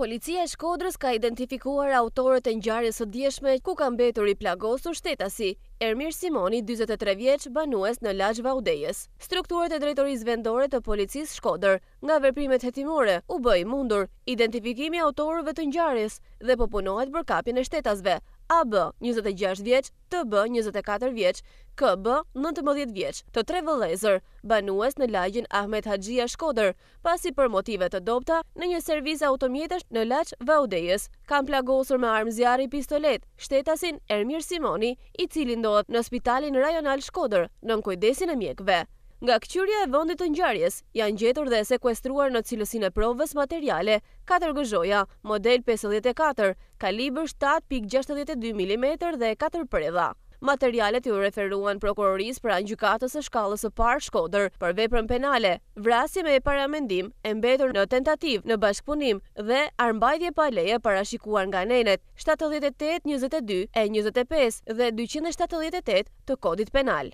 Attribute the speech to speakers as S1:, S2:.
S1: Policia e Shkodrës ka identifikuar autorët e njëjarës së djeshme ku kam betur i plagosur shtetasi, Ermir Simoni, 23 vjeç, banues në Lajë Vaudejes. Strukturët e drejtorisë vendore të policisë Shkodër, nga veprimet hetimore, u bëj mundur identifikimi autorëve të njëjarës dhe popunohet për kapin e shtetasve, AB 26 vjeç, TB 24 vjeç, KB 19 vjeç, të tre vëllezër, banues në lagjin Ahmet Haxhia Shkodër, pasi për motive të dobta në një servis automjetesh në laç Vaudejës, kanë plagosur me armë zjarri pistolet shtetasin Ermir Simoni, i cili ndohet në Spitalin Rajonal Shkodër, nën kujdesin e mjekëve. Nga këqyria e vëndit të njërjes, janë gjetur dhe sekwestruar në cilësine provës materiale 4 gëzhoja, model 54, kaliber 7.62 mm dhe 4 preda. Materialet ju referuan prokuroris për anjukatës e shkallës e par shkoder për veprën penale, vrasje me paramendim e mbetur në tentativ në bashkëpunim dhe armbajdje pa leje parashikuar nga nenet 78-22 e 25 dhe 278 të kodit penal.